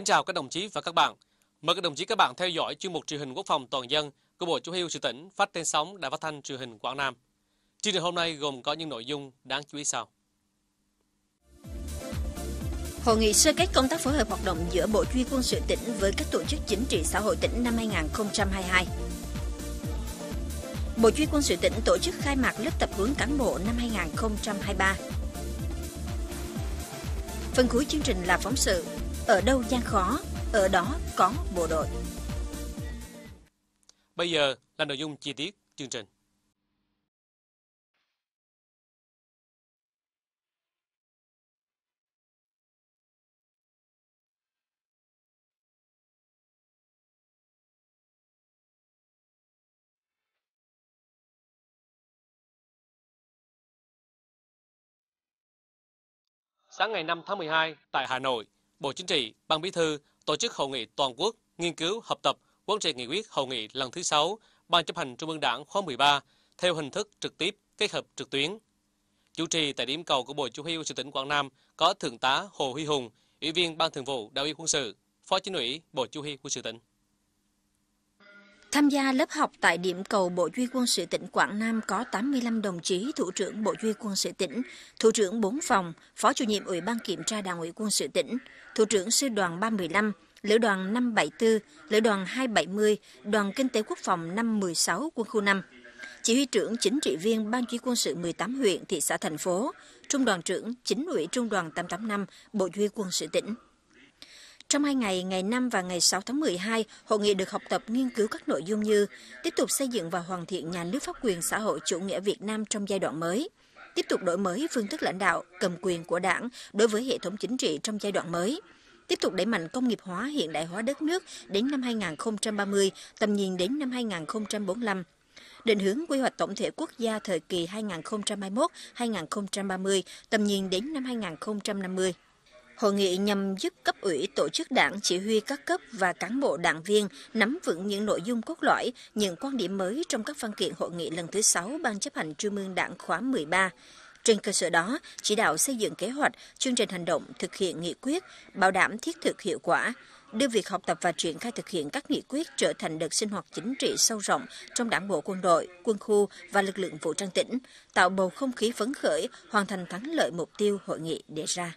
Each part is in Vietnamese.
Kính chào các đồng chí và các bạn. Mời các đồng chí các bạn theo dõi chương mục truyền hình quốc phòng toàn dân của Bộ Chủ hưu sự tỉnh phát trên sóng Đài Phát thanh truyền hình Quảng Nam. Chương trình hôm nay gồm có những nội dung đáng chú ý sau. Hội nghị sơ kết công tác phối hợp hoạt động giữa Bộ Chuyên quân sự tỉnh với các tổ chức chính trị xã hội tỉnh năm 2022. Bộ Chuyên quân sự tỉnh tổ chức khai mạc lớp tập huấn cán bộ năm 2023. Phần cuối chương trình là phóng sự ở đâu gian khó, ở đó có bộ đội. Bây giờ là nội dung chi tiết chương trình. Sáng ngày 5 tháng 12 tại Hà Nội, Bộ Chính trị, Ban Bí thư tổ chức hội nghị toàn quốc nghiên cứu học tập quán triệt nghị quyết hội nghị lần thứ 6 Ban chấp hành Trung ương Đảng khóa 13 theo hình thức trực tiếp kết hợp trực tuyến. Chủ trì tại điểm cầu của Bộ Chủ huy quân sự tỉnh Quảng Nam có Thượng tá Hồ Huy Hùng, Ủy viên Ban Thường vụ Đảng ủy quân sự, Phó Chính ủy Bộ Chủ huy quân sự tỉnh. Tham gia lớp học tại điểm cầu Bộ Duy quân sự tỉnh Quảng Nam có 85 đồng chí Thủ trưởng Bộ Duy quân sự tỉnh, Thủ trưởng 4 phòng, Phó chủ nhiệm Ủy ban Kiểm tra Đảng ủy quân sự tỉnh, Thủ trưởng Sư đoàn 315, Lữ đoàn 574, Lữ đoàn 270, Đoàn Kinh tế Quốc phòng 516 quân khu 5. Chỉ huy trưởng chính trị viên Ban chỉ quân sự 18 huyện, thị xã, thành phố, Trung đoàn trưởng chính ủy Trung đoàn 885, Bộ Duy quân sự tỉnh. Trong hai ngày, ngày 5 và ngày 6 tháng 12, hội nghị được học tập nghiên cứu các nội dung như tiếp tục xây dựng và hoàn thiện nhà nước pháp quyền xã hội chủ nghĩa Việt Nam trong giai đoạn mới, tiếp tục đổi mới phương thức lãnh đạo, cầm quyền của đảng đối với hệ thống chính trị trong giai đoạn mới, tiếp tục đẩy mạnh công nghiệp hóa hiện đại hóa đất nước đến năm 2030, tầm nhìn đến năm 2045, định hướng quy hoạch tổng thể quốc gia thời kỳ 2021-2030, tầm nhìn đến năm 2050. Hội nghị nhằm giúp cấp ủy tổ chức đảng, chỉ huy các cấp và cán bộ đảng viên nắm vững những nội dung cốt lõi, những quan điểm mới trong các văn kiện hội nghị lần thứ 6 Ban chấp hành Trung ương Đảng khóa 13. Trên cơ sở đó, chỉ đạo xây dựng kế hoạch, chương trình hành động thực hiện nghị quyết, bảo đảm thiết thực hiệu quả, đưa việc học tập và triển khai thực hiện các nghị quyết trở thành đợt sinh hoạt chính trị sâu rộng trong đảng bộ quân đội, quân khu và lực lượng vũ trang tỉnh, tạo bầu không khí phấn khởi, hoàn thành thắng lợi mục tiêu hội nghị đề ra.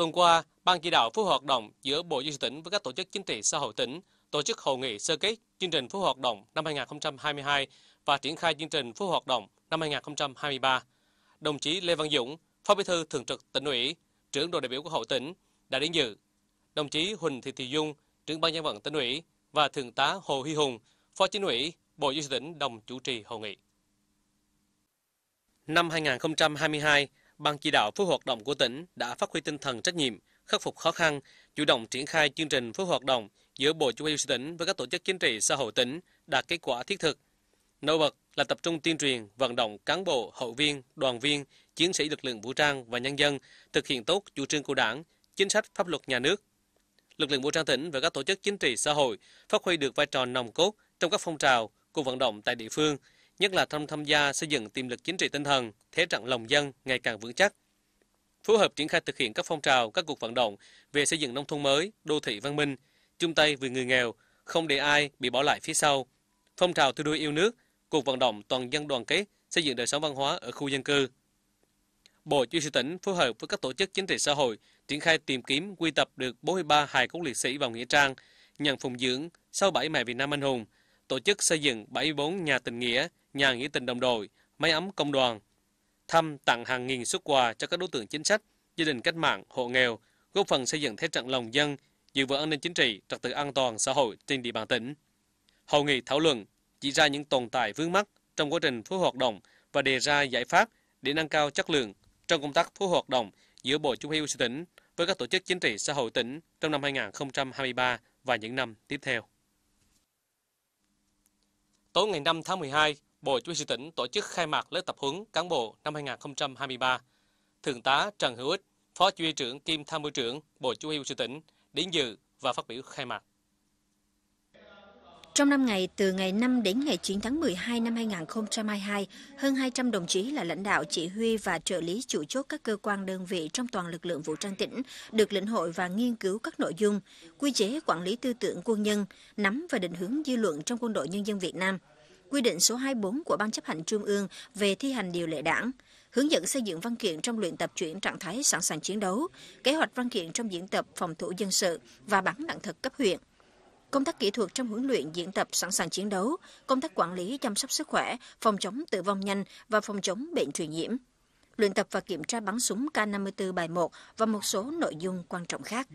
Tuần qua, Ban chỉ đạo phối hoạt động giữa Bộ Dân sự tỉnh với các tổ chức chính trị xã hội tỉnh tổ chức hội nghị sơ kết chương trình phối hoạt động năm 2022 và triển khai chương trình phối hoạt động năm 2023. Đồng chí Lê Văn Dũng, Phó Bí thư Thường trực tỉnh ủy, trưởng đoàn đại biểu của hội tỉnh đã đến dự. Đồng chí Huỳnh Thị Thị Dung, trưởng ban nhân vận tỉnh ủy và Thượng tá Hồ Huy Hùng, Phó Chính ủy, Bộ Dân sự tỉnh đồng chủ trì hội nghị. Năm 2022, Ban chỉ đạo phối hoạt động của tỉnh đã phát huy tinh thần trách nhiệm, khắc phục khó khăn, chủ động triển khai chương trình phối hoạt động giữa Bộ Chỉ huy tỉnh với các tổ chức chính trị xã hội tỉnh đạt kết quả thiết thực. Nổi bật là tập trung tuyên truyền, vận động cán bộ, hậu viên, đoàn viên, chiến sĩ lực lượng vũ trang và nhân dân thực hiện tốt chủ trương của Đảng, chính sách pháp luật nhà nước. Lực lượng vũ trang tỉnh và các tổ chức chính trị xã hội phát huy được vai trò nòng cốt trong các phong trào, cuộc vận động tại địa phương – nhất là trong tham gia xây dựng tiềm lực chính trị tinh thần, thế trận lòng dân ngày càng vững chắc. Phối hợp triển khai thực hiện các phong trào, các cuộc vận động về xây dựng nông thôn mới, đô thị văn minh, chung tay vì người nghèo, không để ai bị bỏ lại phía sau. Phong trào thi đua yêu nước, cuộc vận động toàn dân đoàn kết xây dựng đời sống văn hóa ở khu dân cư. Bộ Chuyên sự tỉnh phối hợp với các tổ chức chính trị xã hội triển khai tìm kiếm quy tập được 43 hài cốt liệt sĩ vào nghĩa trang, nhận phụng dưỡng sau 7 mẹ Việt Nam anh hùng, tổ chức xây dựng 74 nhà tình nghĩa, nhà nghĩa tình đồng đội, máy ấm công đoàn. Thăm tặng hàng nghìn xuất quà cho các đối tượng chính sách, gia đình cách mạng, hộ nghèo, góp phần xây dựng thế trận lòng dân, giữ vững an ninh chính trị, trật tự an toàn xã hội trên địa bàn tỉnh. Hội nghị thảo luận chỉ ra những tồn tại vướng mắc trong quá trình phối hoạt động và đề ra giải pháp để nâng cao chất lượng trong công tác phối hoạt động giữa Bộ Chỉ huy sự tỉnh với các tổ chức chính trị xã hội tỉnh trong năm 2023 và những năm tiếp theo. Tối ngày 5 tháng 12, Bộ Chủ sĩ tỉnh tổ chức khai mạc lớp tập huấn cán bộ năm 2023. Thượng tá Trần Hữu Ích, Phó Chỉ huy trưởng kiêm Tham mưu trưởng Bộ Chỉ huy quân sự tỉnh đến dự và phát biểu khai mạc. Trong 5 ngày, từ ngày 5 đến ngày 9 tháng 12 năm 2022, hơn 200 đồng chí là lãnh đạo, chỉ huy và trợ lý chủ chốt các cơ quan đơn vị trong toàn lực lượng vũ trang tỉnh được lĩnh hội và nghiên cứu các nội dung, quy chế quản lý tư tưởng quân nhân, nắm và định hướng dư luận trong quân đội nhân dân Việt Nam – quy định số 24 của Ban chấp hành Trung ương về thi hành điều lệ đảng, hướng dẫn xây dựng văn kiện trong luyện tập chuyển trạng thái sẵn sàng chiến đấu, kế hoạch văn kiện trong diễn tập phòng thủ dân sự và bắn đạn thật cấp huyện. Công tác kỹ thuật trong huấn luyện diễn tập sẵn sàng chiến đấu, công tác quản lý chăm sóc sức khỏe, phòng chống tử vong nhanh và phòng chống bệnh truyền nhiễm. Luyện tập và kiểm tra bắn súng K-54 bài 1 và một số nội dung quan trọng khác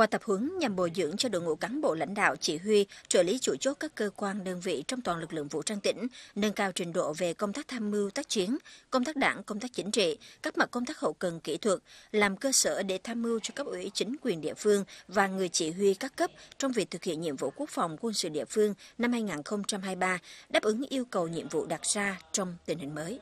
qua tập huấn nhằm bồi dưỡng cho đội ngũ cán bộ lãnh đạo chỉ huy, trợ lý chủ chốt các cơ quan đơn vị trong toàn lực lượng vũ trang tỉnh, nâng cao trình độ về công tác tham mưu tác chiến, công tác đảng, công tác chính trị, các mặt công tác hậu cần kỹ thuật, làm cơ sở để tham mưu cho cấp ủy chính quyền địa phương và người chỉ huy các cấp trong việc thực hiện nhiệm vụ quốc phòng quân sự địa phương năm 2023, đáp ứng yêu cầu nhiệm vụ đặt ra trong tình hình mới.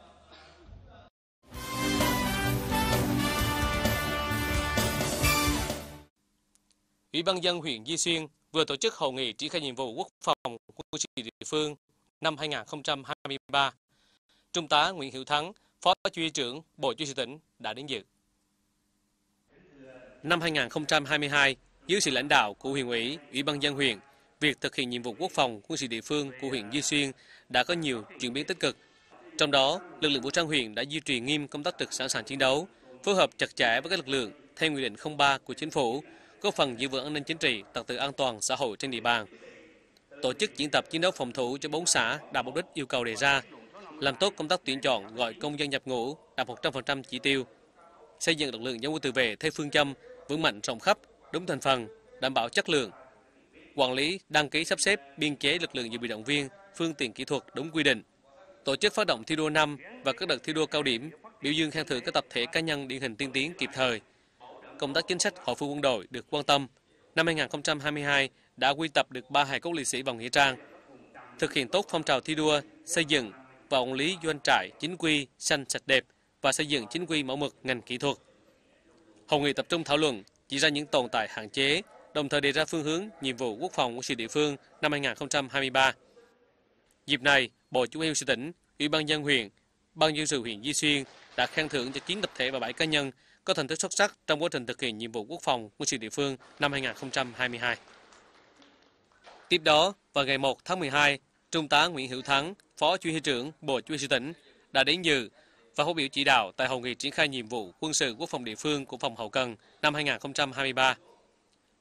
Ủy ban dân huyện Di Xuyên vừa tổ chức hội nghị triển khai nhiệm vụ quốc phòng quân sự địa phương năm 2023. Trung tá Nguyễn Hữu Thắng, Phó Chi trưởng Bộ Chi sự tỉnh đã đến dự. Năm 2022, dưới sự lãnh đạo của huyện ủy, ủy ban dân huyện, việc thực hiện nhiệm vụ quốc phòng quân sự địa phương của huyện Di Xuyên đã có nhiều chuyển biến tích cực. Trong đó, lực lượng vũ trang huyện đã duy trì nghiêm công tác trực sẵn sàng chiến đấu, phối hợp chặt chẽ với các lực lượng theo nghị định 03 của chính phủ góp phần giữ vững an ninh chính trị, trật tự an toàn xã hội trên địa bàn. Tổ chức diễn tập chiến đấu phòng thủ cho bốn xã đạt mục đích yêu cầu đề ra, làm tốt công tác tuyển chọn gọi công dân nhập ngũ đạt 100% chỉ tiêu, xây dựng lực lượng dân quân tự vệ theo phương châm vững mạnh rộng khắp, đúng thành phần, đảm bảo chất lượng. Quản lý, đăng ký sắp xếp, biên chế lực lượng dự bị động viên, phương tiện kỹ thuật đúng quy định. Tổ chức phát động thi đua năm và các đợt thi đua cao điểm, biểu dương khen thưởng các tập thể cá nhân điển hình tiên tiến kịp thời, công tác chính sách hội phụ quân đội được quan tâm. Năm 2022 đã quy tập được 3 hài cốt liệt sĩ vào nghĩa trang, thực hiện tốt phong trào thi đua, xây dựng và quản lý doanh trại chính quy xanh sạch đẹp và xây dựng chính quy mẫu mực ngành kỹ thuật. Hội nghị tập trung thảo luận chỉ ra những tồn tại hạn chế, đồng thời đề ra phương hướng, nhiệm vụ quốc phòng của sự địa phương năm 2023. Dịp này, Bộ Chủ yếu sự tỉnh, Ủy ban dân huyện, Ban dân sự huyện Di Xuyên đã khen thưởng cho 9 tập thể và 7 cá nhân có thành tích xuất sắc trong quá trình thực hiện nhiệm vụ quốc phòng quân sự địa phương năm 2022. Tiếp đó, vào ngày 1 tháng 12, Trung tá Nguyễn Hữu Thắng, Phó chủ huy trưởng Bộ Chỉ huy tỉnh đã đến dự và phát biểu chỉ đạo tại hội nghị triển khai nhiệm vụ quân sự quốc phòng địa phương của phòng hậu cần năm 2023.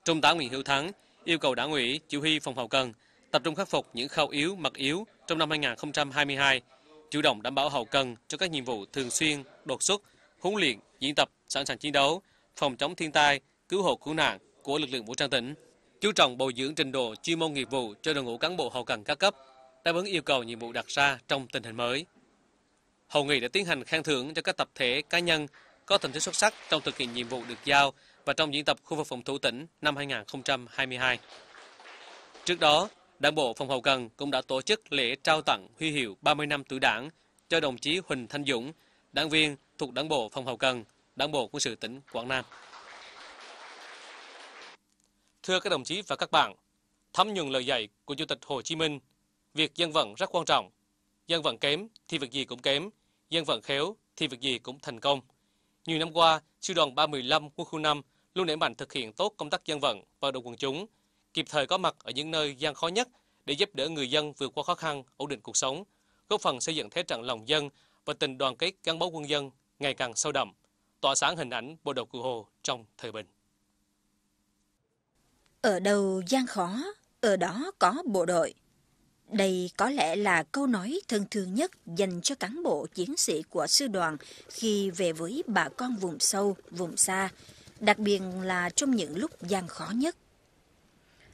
Trung tá Nguyễn Hữu Thắng yêu cầu đảng ủy, chỉ huy phòng hậu cần tập trung khắc phục những khâu yếu, mặt yếu trong năm 2022, chủ động đảm bảo hậu cần cho các nhiệm vụ thường xuyên, đột xuất, huấn luyện, diễn tập sẵn sàng chiến đấu, phòng chống thiên tai, cứu hộ cứu nạn của lực lượng vũ trang tỉnh, chú trọng bồi dưỡng trình độ chuyên môn nghiệp vụ cho đội ngũ cán bộ hậu cần các cấp, đáp ứng yêu cầu nhiệm vụ đặt ra trong tình hình mới. Hội nghị đã tiến hành khen thưởng cho các tập thể cá nhân có thành tích xuất sắc trong thực hiện nhiệm vụ được giao và trong diễn tập khu vực phòng thủ tỉnh năm 2022. Trước đó, Đảng bộ Phòng hậu cần cũng đã tổ chức lễ trao tặng huy hiệu 30 năm tuổi Đảng cho đồng chí Huỳnh Thanh Dũng, đảng viên thuộc Đảng bộ Phòng hậu cần, Đảng bộ Quân sự tỉnh Quảng Nam. Thưa các đồng chí và các bạn, thấm nhuần lời dạy của Chủ tịch Hồ Chí Minh, việc dân vận rất quan trọng. Dân vận kém thì việc gì cũng kém, dân vận khéo thì việc gì cũng thành công. Nhiều năm qua, Sư đoàn 315 quân khu 5 luôn nảy mạnh thực hiện tốt công tác dân vận và động quần chúng, kịp thời có mặt ở những nơi gian khó nhất để giúp đỡ người dân vượt qua khó khăn, ổn định cuộc sống, góp phần xây dựng thế trận lòng dân và tình đoàn kết gắn bó quân dân ngày càng sâu đậm, tỏa sáng hình ảnh bộ đội cụ Hồ trong thời bình. Ở đâu gian khó, ở đó có bộ đội. Đây có lẽ là câu nói thân thương nhất dành cho cán bộ chiến sĩ của sư đoàn khi về với bà con vùng sâu, vùng xa, đặc biệt là trong những lúc gian khó nhất.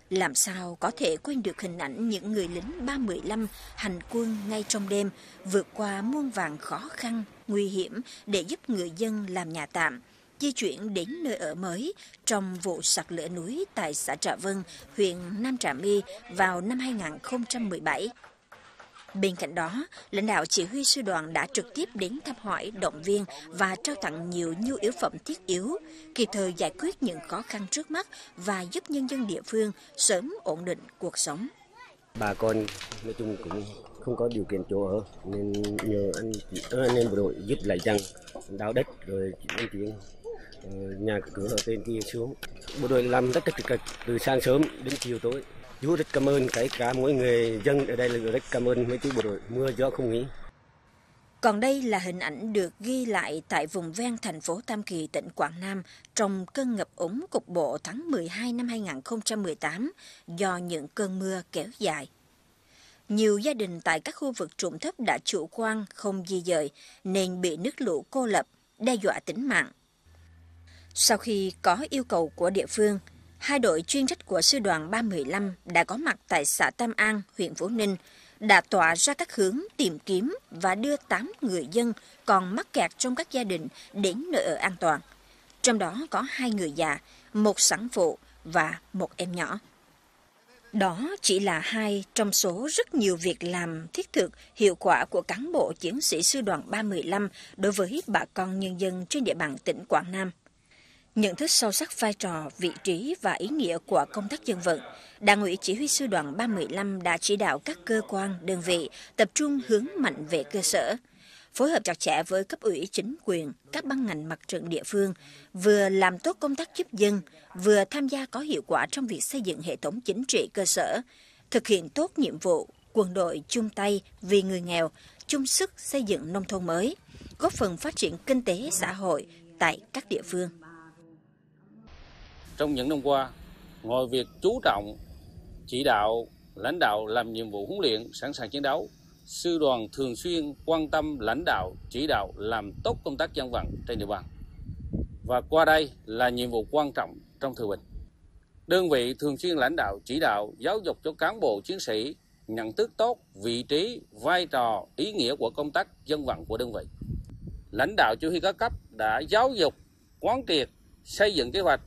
Làm sao có thể quên được hình ảnh những người lính 315 hành quân ngay trong đêm, vượt qua muôn vàng khó khăn, nguy hiểm để giúp người dân làm nhà tạm, di chuyển đến nơi ở mới trong vụ sạt lở núi tại xã Trà Vân, huyện Nam Trà My vào năm 2017. Bên cạnh đó, lãnh đạo chỉ huy sư đoàn đã trực tiếp đến thăm hỏi, động viên và trao tặng nhiều nhu yếu phẩm thiết yếu, kịp thời giải quyết những khó khăn trước mắt và giúp nhân dân địa phương sớm ổn định cuộc sống. Bà con nói chung cũng không có điều kiện chỗ ở nên nhờ anh chị ờ, anh em bộ đội giúp lại chăng đào đất rồi anh chị ờ, nhà cửa ở trên kia xuống bộ đội làm tất cả từ sáng sớm đến chiều tối chú rất cảm ơn cái cả mỗi người dân ở đây là rất cảm ơn mấy chú bộ đội mưa gió không nghỉ còn đây là hình ảnh được ghi lại tại vùng ven thành phố Tam Kỳ, tỉnh Quảng Nam trong cơn ngập úng cục bộ tháng 12 năm 2018 do những cơn mưa kéo dài. Nhiều gia đình tại các khu vực trụng thấp đã chủ quan, không di dời nên bị nước lũ cô lập, đe dọa tính mạng. Sau khi có yêu cầu của địa phương, hai đội chuyên trách của sư đoàn 315 đã có mặt tại xã Tam An, huyện Vũ Ninh, đã tỏa ra các hướng tìm kiếm và đưa 8 người dân còn mắc kẹt trong các gia đình đến nơi ở an toàn. Trong đó có hai người già, một sản phụ và một em nhỏ. Đó chỉ là hai trong số rất nhiều việc làm thiết thực hiệu quả của cán bộ chiến sĩ sư đoàn 315 đối với bà con nhân dân trên địa bàn tỉnh Quảng Nam. Nhận thức sâu sắc vai trò, vị trí và ý nghĩa của công tác dân vận, Đảng ủy Chỉ huy Sư đoàn 315 đã chỉ đạo các cơ quan, đơn vị tập trung hướng mạnh về cơ sở, phối hợp chặt chẽ với cấp ủy chính quyền, các ban ngành mặt trận địa phương, vừa làm tốt công tác giúp dân, vừa tham gia có hiệu quả trong việc xây dựng hệ thống chính trị cơ sở, thực hiện tốt nhiệm vụ quân đội chung tay vì người nghèo, chung sức xây dựng nông thôn mới, góp phần phát triển kinh tế xã hội tại các địa phương. Trong những năm qua, ngoài việc chú trọng chỉ đạo lãnh đạo làm nhiệm vụ huấn luyện sẵn sàng chiến đấu, sư đoàn thường xuyên quan tâm lãnh đạo chỉ đạo làm tốt công tác dân vận trên địa bàn. Và qua đây là nhiệm vụ quan trọng trong thời bình. Đơn vị thường xuyên lãnh đạo chỉ đạo giáo dục cho cán bộ chiến sĩ nhận thức tốt vị trí, vai trò, ý nghĩa của công tác dân vận của đơn vị. Lãnh đạo chỉ huy các cấp đã giáo dục, quán triệt, xây dựng kế hoạch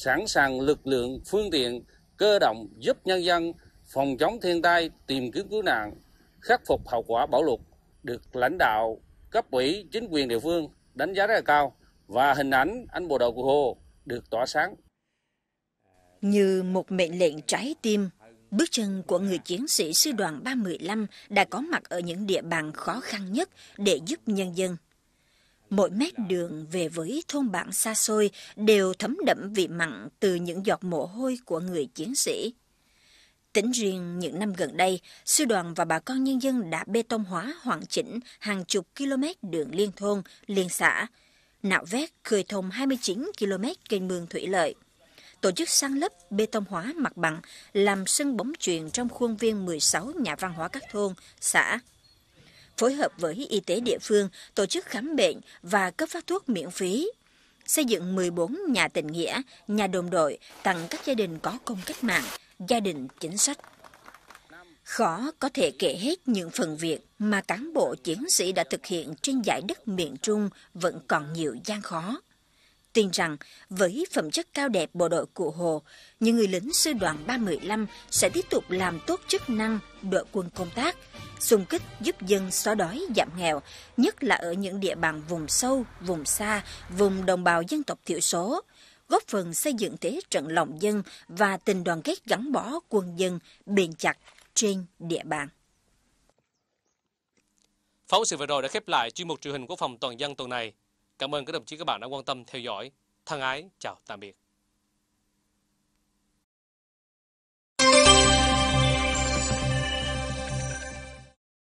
sẵn sàng lực lượng, phương tiện, cơ động giúp nhân dân phòng chống thiên tai, tìm kiếm cứu nạn, khắc phục hậu quả bão lụt được lãnh đạo cấp ủy chính quyền địa phương đánh giá rất là cao và hình ảnh anh bộ đội cụ Hồ được tỏa sáng. Như một mệnh lệnh trái tim, bước chân của người chiến sĩ sư đoàn 315 đã có mặt ở những địa bàn khó khăn nhất để giúp nhân dân Mỗi mét đường về với thôn bản xa xôi đều thấm đậm vị mặn từ những giọt mồ hôi của người chiến sĩ. Tính riêng những năm gần đây, sư đoàn và bà con nhân dân đã bê tông hóa hoàn chỉnh hàng chục km đường liên thôn, liên xã, nạo vét khơi thông 29 km kênh mương thủy lợi tổ chức sang lớp bê tông hóa mặt bằng, làm sân bóng chuyền trong khuôn viên 16 nhà văn hóa các thôn, xã phối hợp với y tế địa phương tổ chức khám bệnh và cấp phát thuốc miễn phí xây dựng 14 nhà tình nghĩa, nhà đồng đội tặng các gia đình có công cách mạng, gia đình chính sách. Khó có thể kể hết những phần việc mà cán bộ chiến sĩ đã thực hiện trên giải đất miền Trung vẫn còn nhiều gian khó tin rằng với phẩm chất cao đẹp bộ đội cụ Hồ, những người lính sư đoàn 315 sẽ tiếp tục làm tốt chức năng đội quân công tác, xung kích giúp dân xóa đói giảm nghèo, nhất là ở những địa bàn vùng sâu, vùng xa, vùng đồng bào dân tộc thiểu số, góp phần xây dựng thế trận lòng dân và tình đoàn kết gắn bó quân dân bền chặt trên địa bàn. Phóng sự vừa rồi đã khép lại chuyên mục truyền hình quốc phòng toàn dân tuần này. Cảm ơn các đồng chí các bạn đã quan tâm theo dõi. Thân ái, chào tạm biệt.